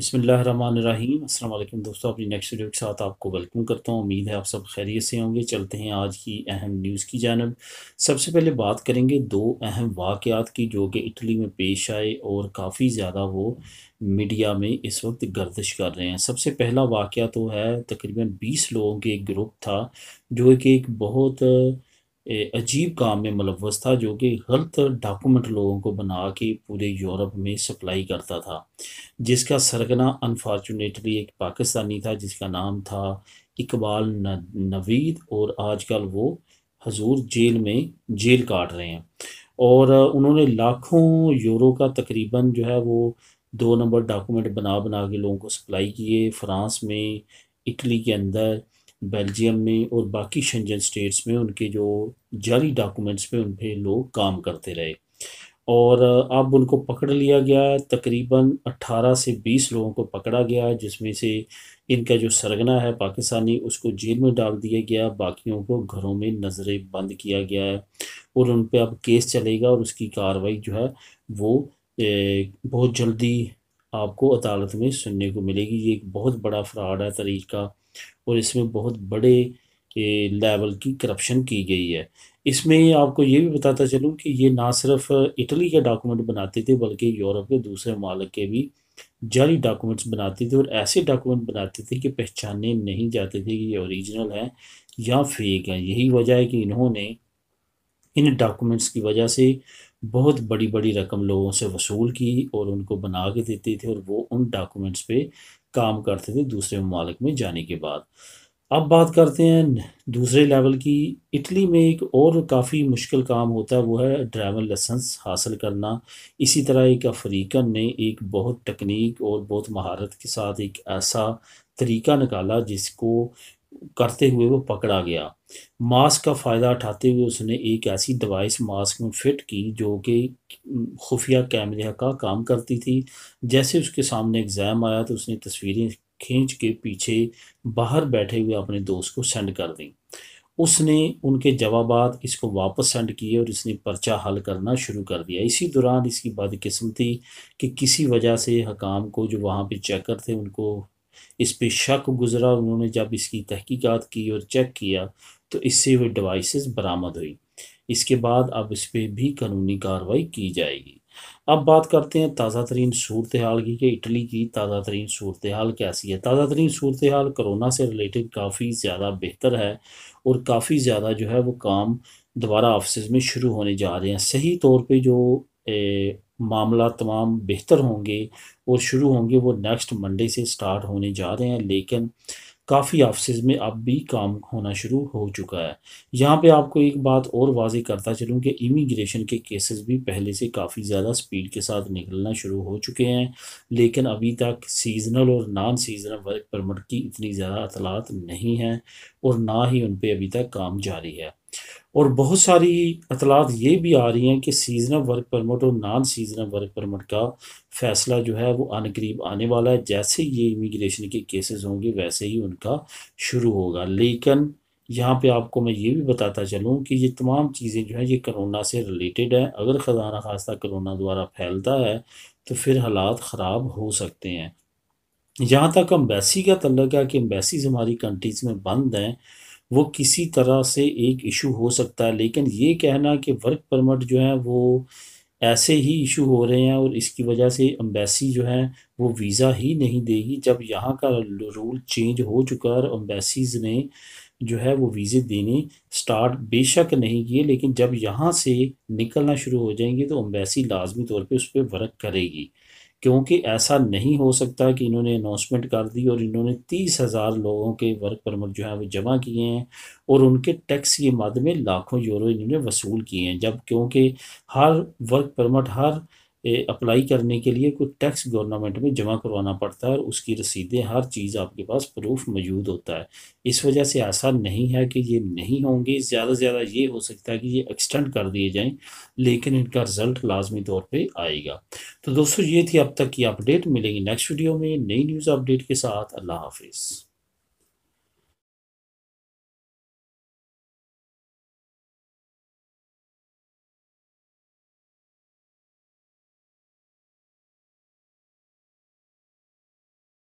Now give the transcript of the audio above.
अस्सलाम वालेकुम दोस्तों अपनी नेक्स्ट वीडियो के साथ आपको वेलकम करता हूँ उम्मीद है आप सब खैरियत से होंगे चलते हैं आज की अहम न्यूज़ की जानब सबसे पहले बात करेंगे दो अहम वाक़ात की जो कि इटली में पेश आए और काफ़ी ज़्यादा वो मीडिया में इस वक्त गर्दिश कर रहे हैं सबसे पहला वाक़ तो है तकरीबन बीस लोगों के एक ग्रुप था जो कि एक बहुत अजीब काम में मुलवस था जो कि गलत डॉक्यूमेंट लोगों को बना के पूरे यूरोप में सप्लाई करता था जिसका सरगना अनफॉर्चुनेटली एक पाकिस्तानी था जिसका नाम था इकबाल नवीद और आजकल वो हजूर जेल में जेल काट रहे हैं और उन्होंने लाखों यूरो का तकरीबन जो है वो दो नंबर डॉक्यूमेंट बना बना के लोगों को सप्लाई किए फ्रांस में इटली के अंदर बेल्जियम में और बाकी शंजन स्टेट्स में उनके जो जाली डॉक्यूमेंट्स पे उन पर लोग काम करते रहे और अब उनको पकड़ लिया गया तकरीबन 18 से 20 लोगों को पकड़ा गया जिसमें से इनका जो सरगना है पाकिस्तानी उसको जेल में डाल दिया गया बाकियों को घरों में नज़रें बंद किया गया है और उन पर अब केस चलेगा और उसकी कार्रवाई जो है वो बहुत जल्दी आपको अदालत में सुनने को मिलेगी ये एक बहुत बड़ा फ्रॉड है तरीका और इसमें बहुत बड़े लेवल की करप्शन की गई है इसमें आपको ये भी बताता चलूँ कि ये ना सिर्फ इटली के डॉक्यूमेंट बनाते थे बल्कि यूरोप के दूसरे ममालिक के भी जाली डॉक्यूमेंट्स बनाते थे और ऐसे डॉक्यूमेंट बनाते थे कि पहचाने नहीं जाते थे कि ये ओरिजिनल हैं या फेक हैं यही वजह है कि इन्होंने इन डॉक्यूमेंट्स की वजह से बहुत बड़ी बड़ी रकम लोगों से वसूल की और उनको बना के देते थे और वो उन डॉक्यूमेंट्स पे काम करते थे दूसरे ममालिक में जाने के बाद अब बात करते हैं दूसरे लेवल की इटली में एक और काफ़ी मुश्किल काम होता है वो है ड्राइवर लाइसेंस हासिल करना इसी तरह एक अफ्रीकन ने एक बहुत टेक्निक और बहुत महारत के साथ एक ऐसा तरीका निकाला जिसको करते हुए वो पकड़ा गया मास्क का फ़ायदा उठाते हुए उसने एक ऐसी डिवाइस मास्क में फिट की जो कि खुफिया कैमरे का, काम करती थी जैसे उसके सामने एग्ज़ाम आया तो उसने तस्वीरें खींच के पीछे बाहर बैठे हुए अपने दोस्त को सेंड कर दी उसने उनके जवाब इसको वापस सेंड किए और इसने पर्चा हल करना शुरू कर दिया इसी दौरान इसकी बदकिस्मती कि किसी वजह से हकाम को जो वहाँ पे चेकर थे उनको इस पर शक गुजरा उन्होंने जब इसकी तहकीकात की और चेक किया तो इससे वो डिवाइसेस बरामद हुई इसके बाद अब इस पर भी कानूनी कार्रवाई की जाएगी अब बात करते हैं ताज़ा तरीन सूरत हाल की कि इटली की ताज़ा तरीन सूरत हाल कैसी है ताज़ा तरीन सूरत हाल करोना से रिलेटेड काफ़ी ज़्यादा बेहतर है और काफ़ी ज़्यादा जो है वो काम दोबारा ऑफिस में शुरू होने जा रहे हैं सही तौर पे जो मामला तमाम बेहतर होंगे और शुरू होंगे वो नेक्स्ट मंडे से स्टार्ट होने जा रहे हैं लेकिन काफ़ी ऑफिस में अब भी काम होना शुरू हो चुका है यहाँ पे आपको एक बात और वाजे करता चलूँ कि इमिग्रेशन के केसेस भी पहले से काफ़ी ज़्यादा स्पीड के साथ निकलना शुरू हो चुके हैं लेकिन अभी तक सीजनल और नॉन सीजनल वर्क परमिट की इतनी ज़्यादा अतलात नहीं हैं और ना ही उन पर अभी तक काम जारी है और बहुत सारी अतलात ये भी आ रही हैं कि सीजनल वर्क परमिट और नॉन सीजनल वर्क परमिट का फ़ैसला जो है वो आने करीब आने वाला है जैसे ये इमिग्रेशन के केसेस होंगे वैसे ही उनका शुरू होगा लेकिन यहाँ पे आपको मैं ये भी बताता चलूँ कि ये तमाम चीज़ें जो हैं ये कोरोना से रिलेटेड हैं अगर ख़जाना खास्ता करोना द्वारा फैलता है तो फिर हालात ख़राब हो सकते हैं यहाँ तक अम्बेसी का तल्लक है कि अम्बेसीज़ हमारी कंट्रीज़ में बंद हैं वो किसी तरह से एक इशू हो सकता है लेकिन ये कहना कि वर्क परमिट जो है वो ऐसे ही इशू हो रहे हैं और इसकी वजह से अम्बेसी जो है वो वीज़ा ही नहीं देगी जब यहाँ का रूल चेंज हो चुका है अम्बेसीज़ ने जो है वो वीज़े देने स्टार्ट बेशक नहीं किए लेकिन जब यहाँ से निकलना शुरू हो जाएंगे तो अम्बेसी लाजमी तौर पे उस पर वर्क करेगी क्योंकि ऐसा नहीं हो सकता कि इन्होंने अनाउंसमेंट कर दी और इन्होंने तीस हज़ार लोगों के वर्क परमिट जो है वो जमा किए हैं और उनके टैक्स के मद में लाखों यूरो इन्होंने वसूल किए हैं जब क्योंकि हर वर्क परमिट हर ए, अप्लाई करने के लिए कोई टैक्स गवर्नमेंट में जमा करवाना पड़ता है और उसकी रसीदें हर चीज़ आपके पास प्रूफ मौजूद होता है इस वजह से ऐसा नहीं है कि ये नहीं होंगे ज़्यादा से ज़्यादा ये हो सकता है कि ये एक्सटेंड कर दिए जाएं लेकिन इनका रिज़ल्ट लाजमी तौर पर आएगा तो दोस्तों ये थी अब तक की अपडेट मिलेंगी नेक्स्ट वीडियो में नई न्यूज़ अपडेट के साथ अल्लाह हाफिज़